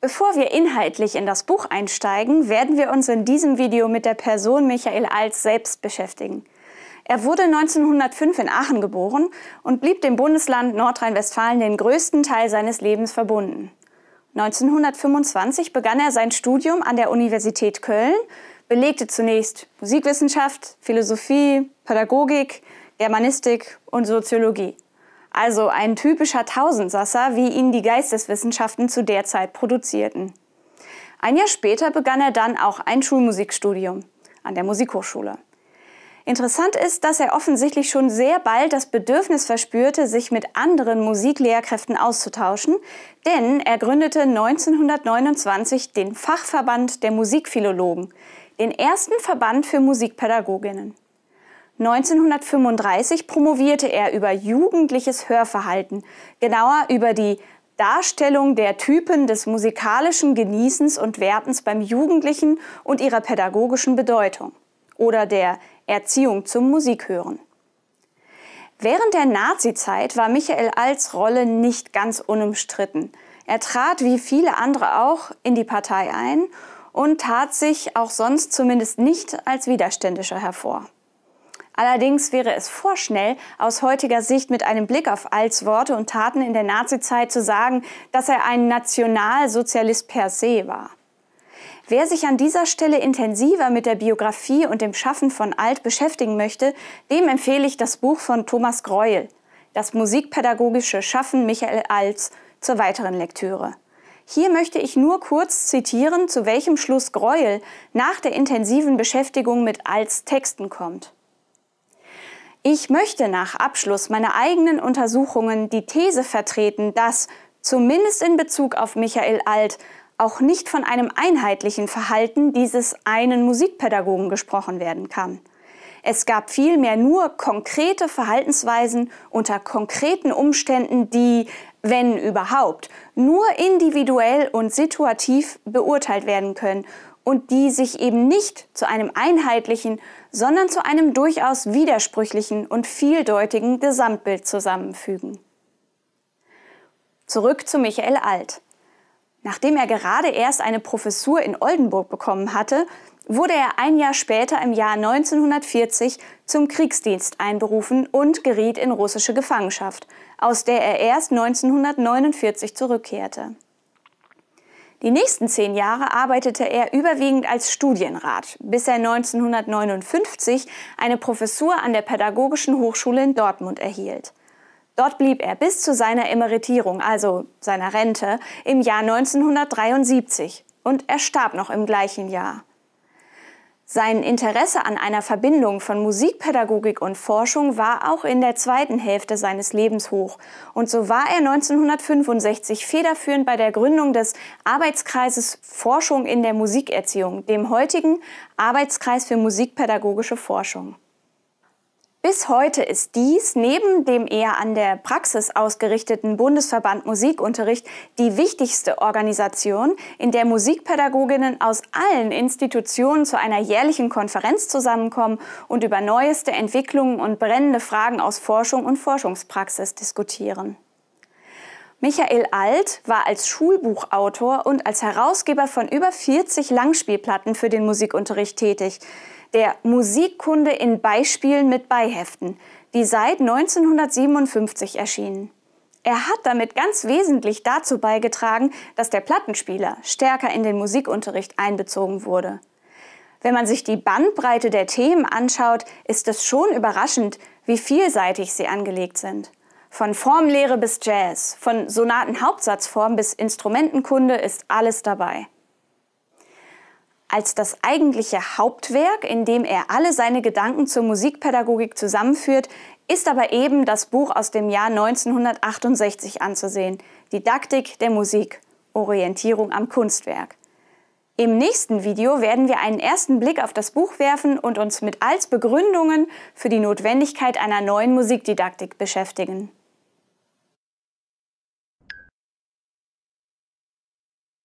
Bevor wir inhaltlich in das Buch einsteigen, werden wir uns in diesem Video mit der Person Michael Alts selbst beschäftigen. Er wurde 1905 in Aachen geboren und blieb dem Bundesland Nordrhein-Westfalen den größten Teil seines Lebens verbunden. 1925 begann er sein Studium an der Universität Köln, belegte zunächst Musikwissenschaft, Philosophie, Pädagogik, Germanistik und Soziologie also ein typischer Tausendsasser, wie ihn die Geisteswissenschaften zu der Zeit produzierten. Ein Jahr später begann er dann auch ein Schulmusikstudium an der Musikhochschule. Interessant ist, dass er offensichtlich schon sehr bald das Bedürfnis verspürte, sich mit anderen Musiklehrkräften auszutauschen, denn er gründete 1929 den Fachverband der Musikphilologen, den ersten Verband für Musikpädagoginnen. 1935 promovierte er über jugendliches Hörverhalten, genauer über die Darstellung der Typen des musikalischen Genießens und Wertens beim Jugendlichen und ihrer pädagogischen Bedeutung oder der Erziehung zum Musikhören. Während der Nazizeit war Michael Alts Rolle nicht ganz unumstritten. Er trat wie viele andere auch in die Partei ein und tat sich auch sonst zumindest nicht als Widerständischer hervor. Allerdings wäre es vorschnell, aus heutiger Sicht mit einem Blick auf Alts Worte und Taten in der Nazizeit zu sagen, dass er ein Nationalsozialist per se war. Wer sich an dieser Stelle intensiver mit der Biografie und dem Schaffen von Alt beschäftigen möchte, dem empfehle ich das Buch von Thomas Greuel, Das musikpädagogische Schaffen Michael Alts, zur weiteren Lektüre. Hier möchte ich nur kurz zitieren, zu welchem Schluss Greuel nach der intensiven Beschäftigung mit Alts Texten kommt. Ich möchte nach Abschluss meiner eigenen Untersuchungen die These vertreten, dass, zumindest in Bezug auf Michael Alt, auch nicht von einem einheitlichen Verhalten dieses einen Musikpädagogen gesprochen werden kann. Es gab vielmehr nur konkrete Verhaltensweisen unter konkreten Umständen, die, wenn überhaupt, nur individuell und situativ beurteilt werden können und die sich eben nicht zu einem einheitlichen, sondern zu einem durchaus widersprüchlichen und vieldeutigen Gesamtbild zusammenfügen. Zurück zu Michael Alt. Nachdem er gerade erst eine Professur in Oldenburg bekommen hatte, wurde er ein Jahr später im Jahr 1940 zum Kriegsdienst einberufen und geriet in russische Gefangenschaft, aus der er erst 1949 zurückkehrte. Die nächsten zehn Jahre arbeitete er überwiegend als Studienrat, bis er 1959 eine Professur an der Pädagogischen Hochschule in Dortmund erhielt. Dort blieb er bis zu seiner Emeritierung, also seiner Rente, im Jahr 1973 und er starb noch im gleichen Jahr. Sein Interesse an einer Verbindung von Musikpädagogik und Forschung war auch in der zweiten Hälfte seines Lebens hoch. Und so war er 1965 federführend bei der Gründung des Arbeitskreises Forschung in der Musikerziehung, dem heutigen Arbeitskreis für musikpädagogische Forschung. Bis heute ist dies neben dem eher an der Praxis ausgerichteten Bundesverband Musikunterricht die wichtigste Organisation, in der Musikpädagoginnen aus allen Institutionen zu einer jährlichen Konferenz zusammenkommen und über neueste Entwicklungen und brennende Fragen aus Forschung und Forschungspraxis diskutieren. Michael Alt war als Schulbuchautor und als Herausgeber von über 40 Langspielplatten für den Musikunterricht tätig der Musikkunde in Beispielen mit Beiheften, die seit 1957 erschienen. Er hat damit ganz wesentlich dazu beigetragen, dass der Plattenspieler stärker in den Musikunterricht einbezogen wurde. Wenn man sich die Bandbreite der Themen anschaut, ist es schon überraschend, wie vielseitig sie angelegt sind. Von Formlehre bis Jazz, von Sonatenhauptsatzform bis Instrumentenkunde ist alles dabei als das eigentliche Hauptwerk, in dem er alle seine Gedanken zur Musikpädagogik zusammenführt, ist aber eben das Buch aus dem Jahr 1968 anzusehen, Didaktik der Musik, Orientierung am Kunstwerk. Im nächsten Video werden wir einen ersten Blick auf das Buch werfen und uns mit als Begründungen für die Notwendigkeit einer neuen Musikdidaktik beschäftigen.